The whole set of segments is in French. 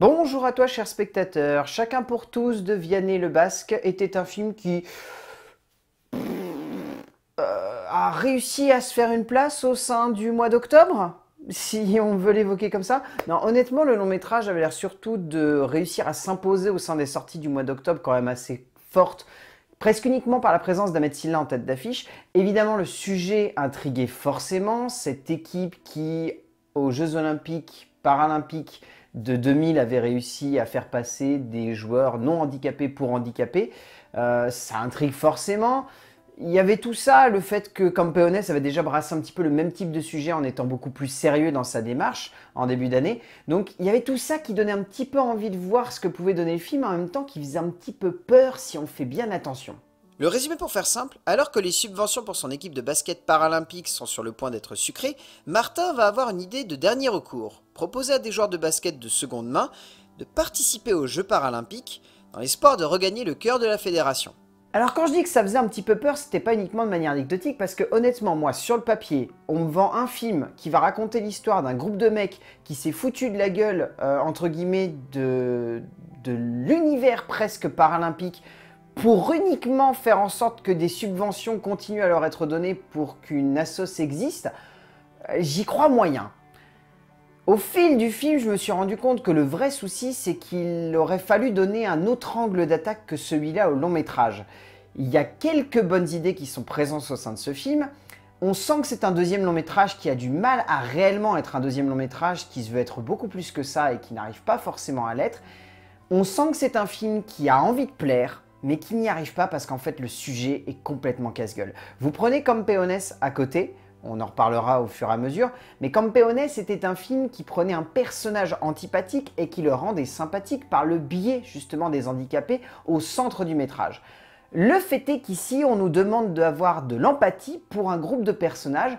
Bonjour à toi, chers spectateurs. Chacun pour tous de Vianney le Basque était un film qui euh, a réussi à se faire une place au sein du mois d'octobre si on veut l'évoquer comme ça. Non, honnêtement, le long métrage avait l'air surtout de réussir à s'imposer au sein des sorties du mois d'octobre quand même assez forte, presque uniquement par la présence d'Ahmed en tête d'affiche. Évidemment, le sujet intriguait forcément cette équipe qui, aux Jeux Olympiques, Paralympiques, de 2000 avait réussi à faire passer des joueurs non handicapés pour handicapés. Euh, ça intrigue forcément. Il y avait tout ça, le fait que Campeones avait déjà brassé un petit peu le même type de sujet en étant beaucoup plus sérieux dans sa démarche en début d'année. Donc il y avait tout ça qui donnait un petit peu envie de voir ce que pouvait donner le film, en même temps qui faisait un petit peu peur si on fait bien attention. Le résumé pour faire simple, alors que les subventions pour son équipe de basket paralympique sont sur le point d'être sucrées, Martin va avoir une idée de dernier recours, proposer à des joueurs de basket de seconde main de participer aux Jeux paralympiques dans l'espoir de regagner le cœur de la fédération. Alors quand je dis que ça faisait un petit peu peur, c'était pas uniquement de manière anecdotique parce que honnêtement moi sur le papier, on me vend un film qui va raconter l'histoire d'un groupe de mecs qui s'est foutu de la gueule euh, entre guillemets de, de l'univers presque paralympique pour uniquement faire en sorte que des subventions continuent à leur être données pour qu'une assoce existe, euh, j'y crois moyen. Au fil du film, je me suis rendu compte que le vrai souci, c'est qu'il aurait fallu donner un autre angle d'attaque que celui-là au long métrage. Il y a quelques bonnes idées qui sont présentes au sein de ce film. On sent que c'est un deuxième long métrage qui a du mal à réellement être un deuxième long métrage, qui se veut être beaucoup plus que ça et qui n'arrive pas forcément à l'être. On sent que c'est un film qui a envie de plaire, mais qui n'y arrive pas parce qu'en fait le sujet est complètement casse-gueule. Vous prenez Péonès à côté, on en reparlera au fur et à mesure, mais Péonès, était un film qui prenait un personnage antipathique et qui le rendait sympathique par le biais justement des handicapés au centre du métrage. Le fait est qu'ici, on nous demande d'avoir de l'empathie pour un groupe de personnages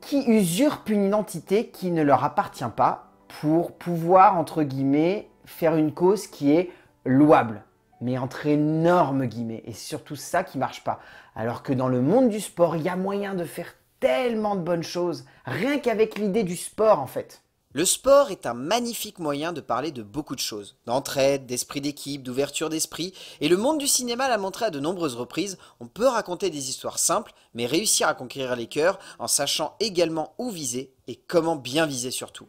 qui usurpent une identité qui ne leur appartient pas pour pouvoir, entre guillemets, faire une cause qui est louable mais entre énormes guillemets. Et c'est surtout ça qui marche pas. Alors que dans le monde du sport, il y a moyen de faire tellement de bonnes choses, rien qu'avec l'idée du sport en fait. Le sport est un magnifique moyen de parler de beaucoup de choses, d'entraide, d'esprit d'équipe, d'ouverture d'esprit, et le monde du cinéma l'a montré à de nombreuses reprises, on peut raconter des histoires simples, mais réussir à conquérir les cœurs en sachant également où viser et comment bien viser surtout.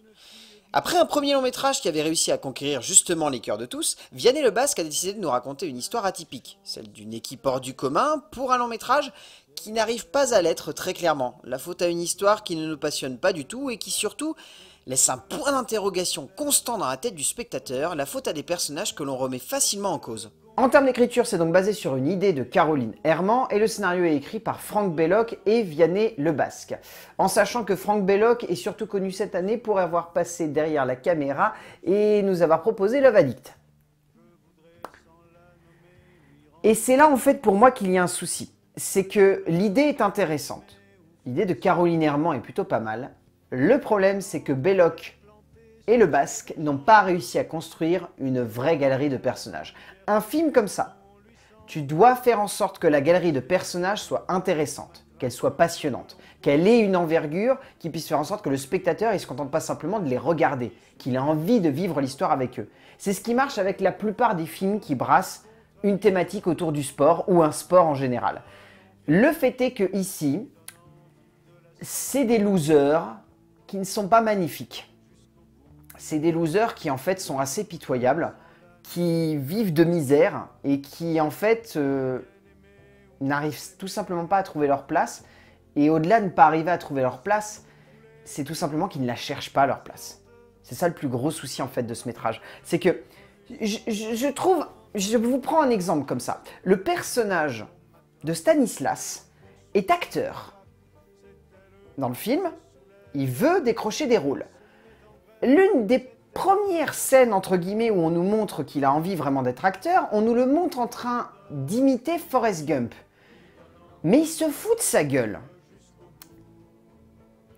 Après un premier long métrage qui avait réussi à conquérir justement les cœurs de tous, Vianney le Basque a décidé de nous raconter une histoire atypique, celle d'une équipe hors du commun pour un long métrage qui n'arrive pas à l'être très clairement. La faute à une histoire qui ne nous passionne pas du tout et qui surtout laisse un point d'interrogation constant dans la tête du spectateur, la faute à des personnages que l'on remet facilement en cause. En termes d'écriture, c'est donc basé sur une idée de Caroline Herman et le scénario est écrit par Franck Belloc et Vianney Lebasque. En sachant que Franck Belloc est surtout connu cette année pour avoir passé derrière la caméra et nous avoir proposé Love Addict. Et c'est là en fait pour moi qu'il y a un souci. C'est que l'idée est intéressante. L'idée de Caroline Herman est plutôt pas mal. Le problème c'est que Belloc et le Basque n'ont pas réussi à construire une vraie galerie de personnages. Un film comme ça, tu dois faire en sorte que la galerie de personnages soit intéressante, qu'elle soit passionnante, qu'elle ait une envergure qui puisse faire en sorte que le spectateur ne se contente pas simplement de les regarder, qu'il a envie de vivre l'histoire avec eux. C'est ce qui marche avec la plupart des films qui brassent une thématique autour du sport ou un sport en général. Le fait est que ici, c'est des losers qui ne sont pas magnifiques c'est des losers qui en fait sont assez pitoyables, qui vivent de misère et qui en fait euh, n'arrivent tout simplement pas à trouver leur place. Et au-delà de ne pas arriver à trouver leur place, c'est tout simplement qu'ils ne la cherchent pas à leur place. C'est ça le plus gros souci en fait de ce métrage. C'est que je, trouve, je vous prends un exemple comme ça. Le personnage de Stanislas est acteur. Dans le film, il veut décrocher des rôles l'une des premières scènes, entre guillemets, où on nous montre qu'il a envie vraiment d'être acteur, on nous le montre en train d'imiter Forrest Gump. Mais il se fout de sa gueule.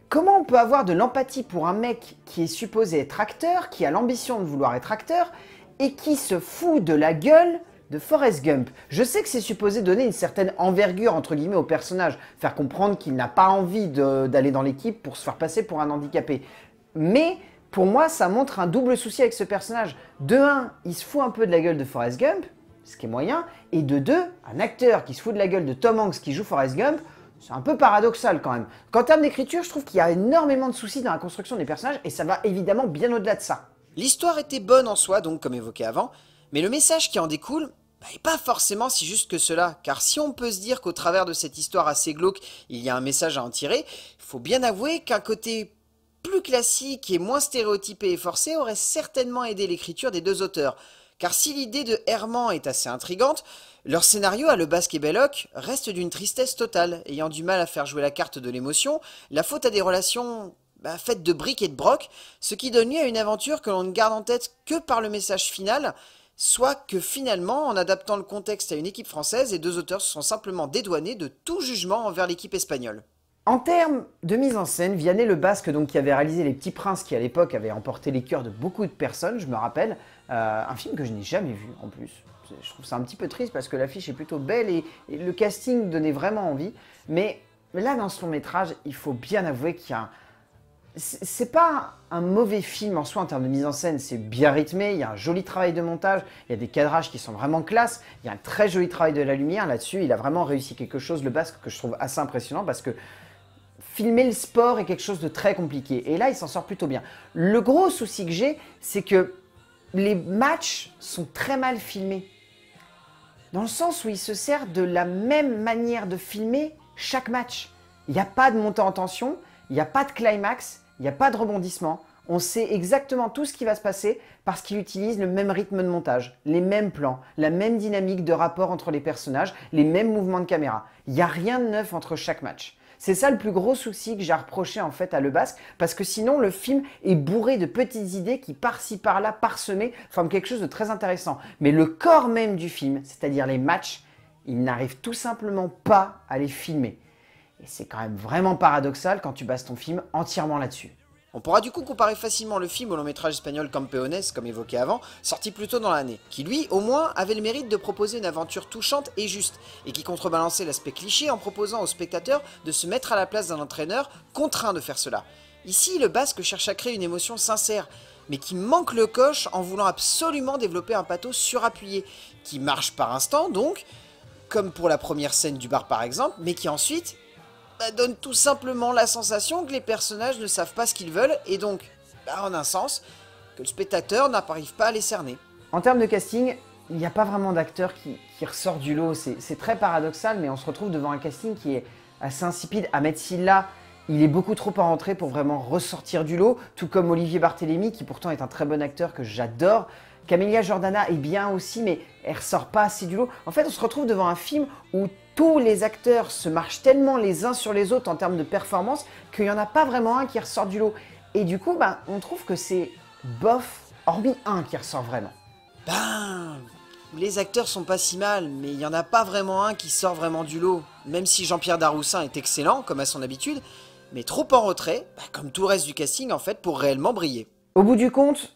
Comment on peut avoir de l'empathie pour un mec qui est supposé être acteur, qui a l'ambition de vouloir être acteur, et qui se fout de la gueule de Forrest Gump. Je sais que c'est supposé donner une certaine envergure entre guillemets au personnage, faire comprendre qu'il n'a pas envie d'aller dans l'équipe pour se faire passer pour un handicapé. Mais pour moi, ça montre un double souci avec ce personnage. De un, il se fout un peu de la gueule de Forrest Gump, ce qui est moyen, et de deux, un acteur qui se fout de la gueule de Tom Hanks qui joue Forrest Gump, c'est un peu paradoxal quand même. Qu'en termes d'écriture, je trouve qu'il y a énormément de soucis dans la construction des personnages, et ça va évidemment bien au-delà de ça. L'histoire était bonne en soi, donc comme évoqué avant, mais le message qui en découle, n'est bah, et pas forcément si juste que cela, car si on peut se dire qu'au travers de cette histoire assez glauque, il y a un message à en tirer, il faut bien avouer qu'un côté plus classique et moins stéréotypé et forcé aurait certainement aidé l'écriture des deux auteurs. Car si l'idée de Herman est assez intrigante, leur scénario à Le Basque et Belloc reste d'une tristesse totale, ayant du mal à faire jouer la carte de l'émotion, la faute à des relations bah, faites de briques et de brocs, ce qui donne lieu à une aventure que l'on ne garde en tête que par le message final, soit que finalement, en adaptant le contexte à une équipe française, les deux auteurs se sont simplement dédouanés de tout jugement envers l'équipe espagnole. En termes de mise en scène, Vianney le Basque, donc, qui avait réalisé Les Petits Princes, qui à l'époque avait emporté les cœurs de beaucoup de personnes, je me rappelle, euh, un film que je n'ai jamais vu en plus. Je trouve ça un petit peu triste parce que l'affiche est plutôt belle et, le casting donnait vraiment envie. Mais là, dans son métrage, il faut bien avouer qu'il y a C'est pas un mauvais film en soi en termes de mise en scène, c'est bien rythmé, il y a un joli travail de montage, il y a des cadrages qui sont vraiment classe, il y a un très joli travail de la lumière là-dessus, il a vraiment réussi quelque chose, le basque, que je trouve assez impressionnant parce que filmer le sport est quelque chose de très compliqué. Et là, il s'en sort plutôt bien. Le gros souci que j'ai, c'est que les matchs sont très mal filmés. Dans le sens où il se sert de la même manière de filmer chaque match. Il n'y a pas de montée en tension, il n'y a pas de climax, il n'y a pas de rebondissement. On sait exactement tout ce qui va se passer parce qu'il utilise le même rythme de montage, les mêmes plans, la même dynamique de rapport entre les personnages, les mêmes mouvements de caméra. Il n'y a rien de neuf entre chaque match. C'est ça le plus gros souci que j'ai reproché en fait à Le Basque, parce que sinon le film est bourré de petites idées qui par-ci par-là, parsemées, forment quelque chose de très intéressant. Mais le corps même du film, c'est-à-dire les matchs, il n'arrive tout simplement pas à les filmer. Et c'est quand même vraiment paradoxal quand tu bases ton film entièrement là-dessus. On pourra du coup comparer facilement le film au long métrage espagnol Campeones, comme évoqué avant, sorti plus tôt dans l'année, qui lui, au moins, avait le mérite de proposer une aventure touchante et juste, et qui contrebalançait l'aspect cliché en proposant aux spectateurs de se mettre à la place d'un entraîneur contraint de faire cela. Ici, le basque cherche à créer une émotion sincère, mais qui manque le coche en voulant absolument développer un pathos surappuyé, qui marche par instant donc, comme pour la première scène du bar par exemple, mais qui ensuite bah, donne tout simplement la sensation que les personnages ne savent pas ce qu'ils veulent, et donc, bah, en un sens, que le spectateur n'arrive pas à les cerner. En termes de casting, il n'y a pas vraiment d'acteur qui, ressort du lot. C'est très paradoxal, mais on se retrouve devant un casting qui est assez insipide. Ahmed Silla, il est beaucoup trop à rentrer pour vraiment ressortir du lot, tout comme Olivier Barthélémy, qui pourtant est un très bon acteur que j'adore. Camélia Jordana est bien aussi, mais elle ressort pas assez du lot. En fait, on se retrouve devant un film où tous les acteurs se marchent tellement les uns sur les autres en termes de performance qu'il n'y en a pas vraiment un qui ressort du lot. Et du coup, bah, on trouve que c'est bof, hormis un qui ressort vraiment. Ben, les acteurs sont pas si mal, mais il n'y en a pas vraiment un qui sort vraiment du lot. Même si Jean-Pierre Daroussin est excellent, comme à son habitude, mais trop en retrait, bah, comme tout le reste du casting en fait, pour réellement briller. Au bout du compte,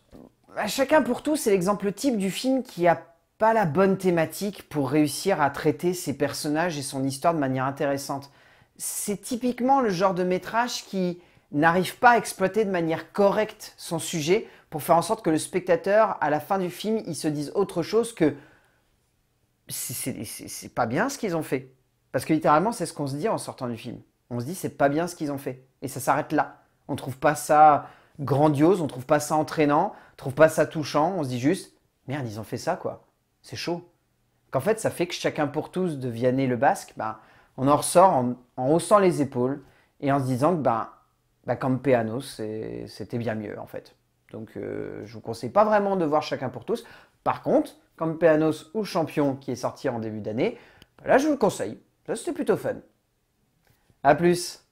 à chacun pour tous, c'est l'exemple type du film qui a pas la bonne thématique pour réussir à traiter ses personnages et son histoire de manière intéressante. C'est typiquement le genre de métrage qui n'arrive pas à exploiter de manière correcte son sujet pour faire en sorte que le spectateur, à la fin du film, il se dise autre chose que c'est pas bien ce qu'ils ont fait. Parce que littéralement, c'est ce qu'on se dit en sortant du film. On se dit c'est pas bien ce qu'ils ont fait. Et ça s'arrête là. On trouve pas ça grandiose, on trouve pas ça entraînant, on trouve pas ça touchant, on se dit juste merde, ils ont fait ça quoi. C'est chaud. Qu'en fait, ça fait que chacun pour tous de Vianney le Basque, ben, on en ressort en, haussant les épaules et en se disant que bah, ben, ben, comme c'était bien mieux en fait. Donc je euh, je vous conseille pas vraiment de voir chacun pour tous. Par contre, Campeanos ou Champion qui est sorti en début d'année, là je vous le conseille. Ça c'était plutôt fun. A plus